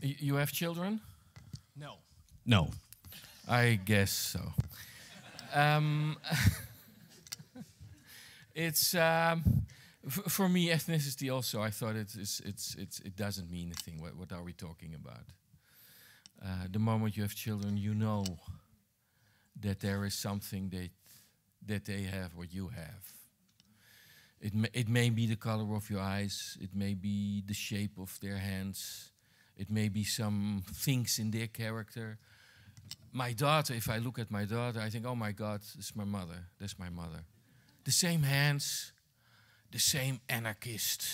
you have children? No. No. I guess so. Um, it's um, for me ethnicity also. I thought it is it's it's it doesn't mean a thing. What what are we talking about? Uh, the moment you have children, you know that there is something that that they have what you have. It may, it may be the color of your eyes. It may be the shape of their hands. It may be some things in their character. My daughter, if I look at my daughter, I think, oh my God, it's my mother. That's my mother. The same hands, the same anarchist,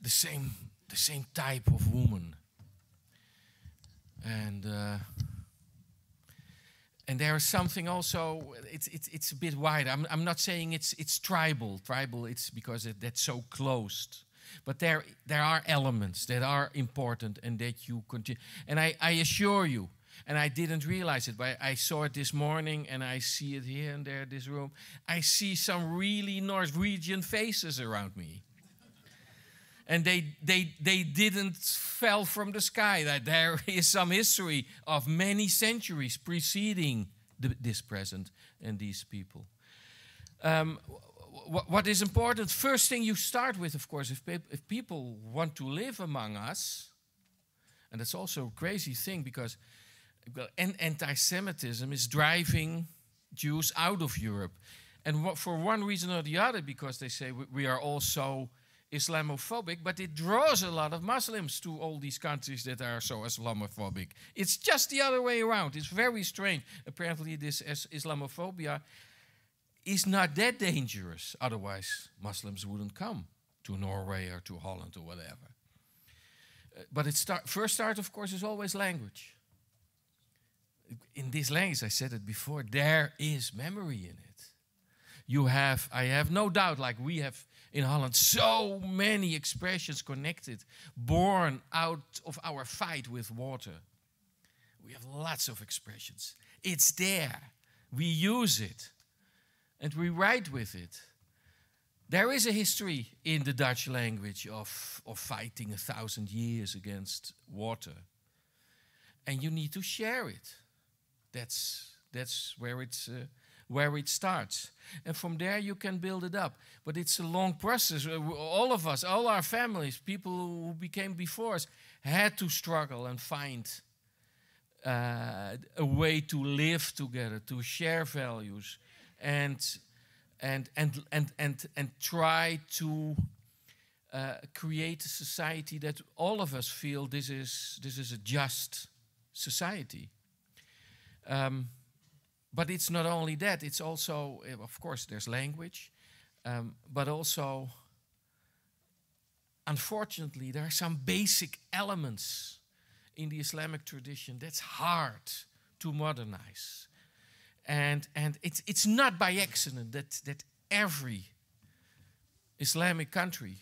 the same, the same type of woman. And uh, and there is something also it's it's it's a bit wide i'm i'm not saying it's it's tribal tribal it's because it, that's so closed but there, there are elements that are important and that you continue. And I, I assure you, and I didn't realize it, but I saw it this morning and I see it here and there, this room. I see some really Norwegian faces around me. and they, they, they didn't fell from the sky. That there is some history of many centuries preceding the, this present and these people. Um, what is important, first thing you start with, of course, if, pe if people want to live among us, and that's also a crazy thing because well, anti Semitism is driving Jews out of Europe. And for one reason or the other, because they say we, we are also Islamophobic, but it draws a lot of Muslims to all these countries that are so Islamophobic. It's just the other way around. It's very strange. Apparently, this Islamophobia is not that dangerous. Otherwise, Muslims wouldn't come to Norway or to Holland or whatever. Uh, but start, first start, of course, is always language. In this language, I said it before, there is memory in it. You have, I have no doubt, like we have in Holland, so many expressions connected, born out of our fight with water. We have lots of expressions. It's there. We use it and we write with it. There is a history in the Dutch language of, of fighting a thousand years against water. And you need to share it. That's, that's where, it's, uh, where it starts. And from there, you can build it up. But it's a long process. Uh, all of us, all our families, people who became before us, had to struggle and find uh, a way to live together, to share values, and and and and and and try to uh, create a society that all of us feel this is this is a just society. Um, but it's not only that; it's also, eh, of course, there's language, um, but also, unfortunately, there are some basic elements in the Islamic tradition that's hard to modernize. And, and it's, it's not by accident that, that every Islamic country,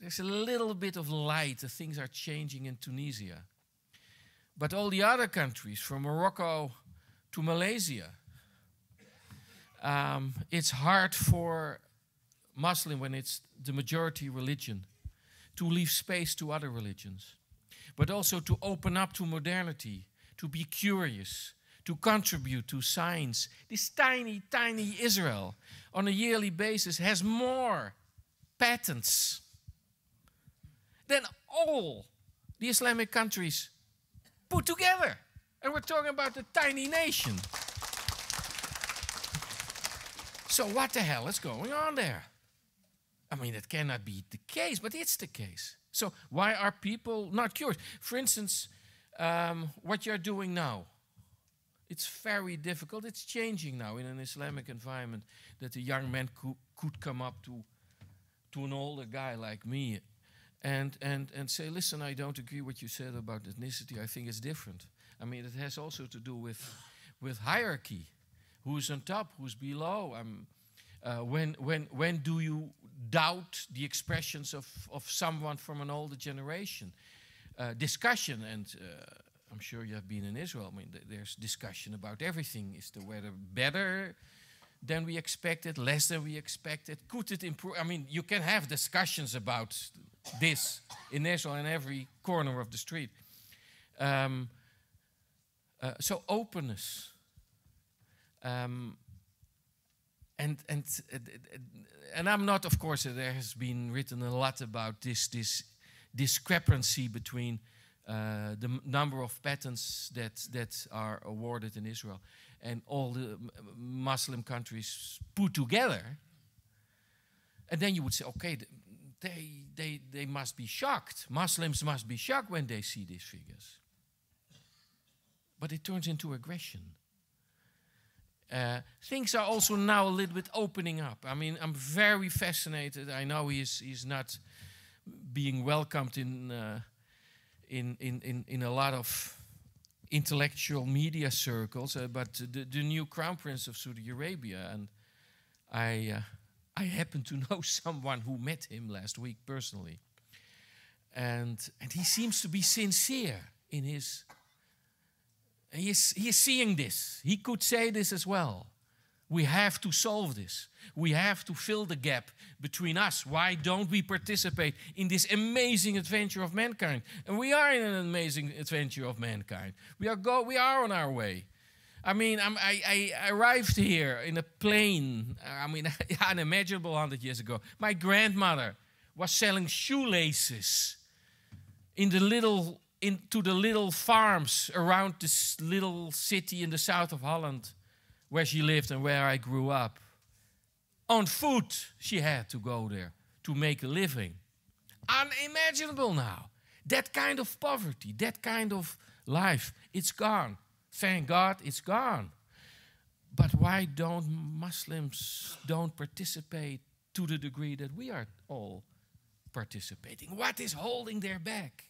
there's a little bit of light, the things are changing in Tunisia. But all the other countries, from Morocco to Malaysia, um, it's hard for Muslim, when it's the majority religion, to leave space to other religions, but also to open up to modernity, to be curious, to contribute to science. This tiny, tiny Israel on a yearly basis has more patents than all the Islamic countries put together. And we're talking about a tiny nation. So, what the hell is going on there? I mean, that cannot be the case, but it's the case. So, why are people not cured? For instance, um, what you're doing now it's very difficult. It's changing now in an Islamic environment that a young man cou could come up to, to an older guy like me and, and, and say, listen, I don't agree what you said about ethnicity. I think it's different. I mean, it has also to do with, with hierarchy. Who's on top? Who's below? Um, uh, when, when, when do you doubt the expressions of, of someone from an older generation? Uh, discussion and uh, I'm sure you have been in Israel. I mean, th there's discussion about everything. Is the weather better than we expected, less than we expected? Could it improve? I mean, you can have discussions about this in Israel in every corner of the street. Um, uh, so openness. Um, and and and I'm not, of course, there has been written a lot about this this discrepancy between uh, the number of patents that, that are awarded in Israel, and all the Muslim countries put together. And then you would say, okay, they, they, they must be shocked. Muslims must be shocked when they see these figures. But it turns into aggression. Uh, things are also now a little bit opening up. I mean, I'm very fascinated. I know he's, he's not being welcomed in, uh, in, in, in, in a lot of intellectual media circles uh, but the, the new crown prince of Saudi Arabia and I uh, I happen to know someone who met him last week personally and and he seems to be sincere in his he is, he is seeing this he could say this as well we have to solve this. We have to fill the gap between us. Why don't we participate in this amazing adventure of mankind? And we are in an amazing adventure of mankind. We are, go- we are on our way. I mean, I, I arrived here in a plane, I mean, unimaginable 100 years ago. My grandmother was selling shoelaces in the little, in, to the little farms around this little city in the south of Holland where she lived and where I grew up. On foot, she had to go there to make a living. Unimaginable now. That kind of poverty, that kind of life, it's gone. Thank God it's gone. But why don't Muslims don't participate to the degree that we are all participating? What is holding their back?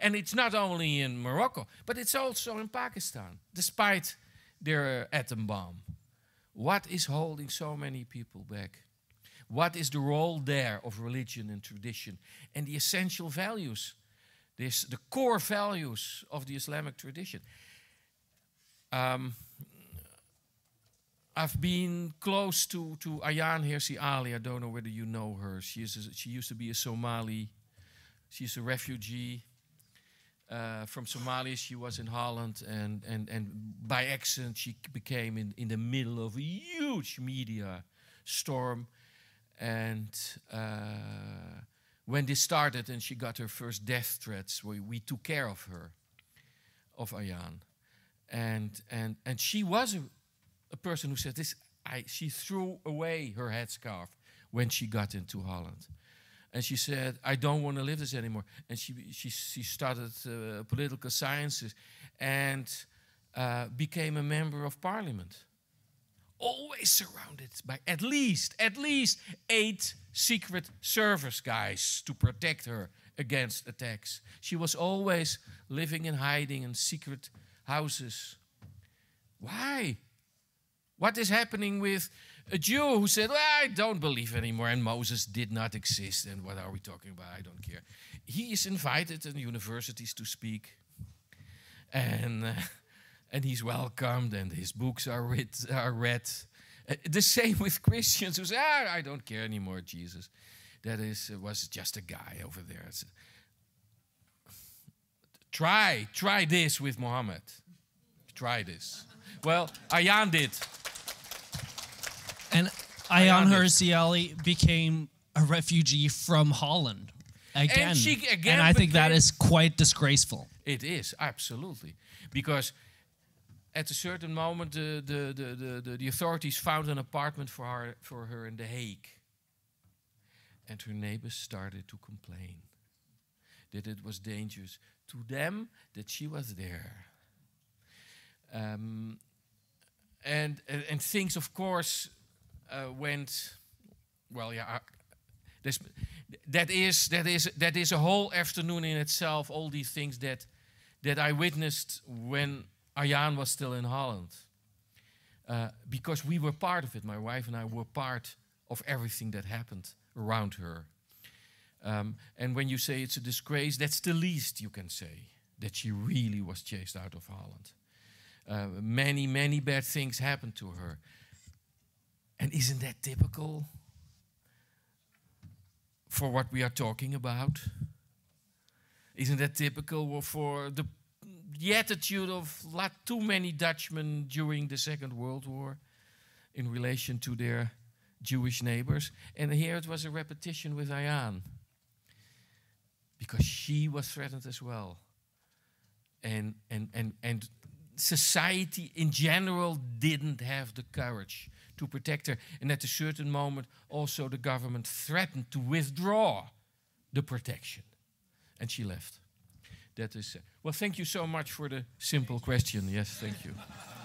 And it's not only in Morocco, but it's also in Pakistan, despite their atom bomb. What is holding so many people back? What is the role there of religion and tradition and the essential values, this, the core values of the Islamic tradition? Um, I've been close to, to Ayan Hirsi Ali. I don't know whether you know her. She, is a, she used to be a Somali. She's a refugee uh, from Somalia. She was in Holland, and and and by accident she became in in the middle of a huge media storm. And uh, when this started, and she got her first death threats, we, we took care of her, of Ayan, and and and she was a, a person who said this. I, she threw away her headscarf when she got into Holland and she said, "I don't want to live this anymore." And she she she started uh, political sciences, and uh, became a member of parliament. Always surrounded by at least at least eight secret service guys to protect her against attacks. She was always living in hiding in secret houses. Why? What is happening with a Jew who said, well, I don't believe anymore, and Moses did not exist, and what are we talking about? I don't care. He is invited in universities to speak, and, uh, and he's welcomed, and his books are, read. Are read. Uh, the same with Christians who say, ah, I don't care anymore, Jesus. That is, it was just a guy over there. It's, try, try this with Mohammed. Try this. Well, Ayan did. And Ayan Hirsiali became a refugee from Holland again. And, she again and I think that is quite disgraceful. It is, absolutely. Because at a certain moment, the, the, the, the, the authorities found an apartment for her, for her in The Hague. And her neighbors started to complain that it was dangerous to them that she was there. Um, and, and, and things, of course, uh, went, well, yeah, I, this, that is that is that is a whole afternoon in itself. All these things that that I witnessed when Ayaan was still in Holland, uh, because we were part of it. My wife and I were part of everything that happened around her. Um, and when you say it's a disgrace, that's the least you can say that she really was chased out of Holland. Uh, many, many bad things happened to her. And isn't that typical for what we are talking about? Isn't that typical for the, the attitude of lot too many Dutchmen during the Second World War in relation to their Jewish neighbors? And here it was a repetition with Ayan, because she was threatened as well. And, and, and, and society in general didn't have the courage to protect her. And at a certain moment, also the government threatened to withdraw the protection. And she left. That is, uh, well, thank you so much for the simple question. Yes, thank you.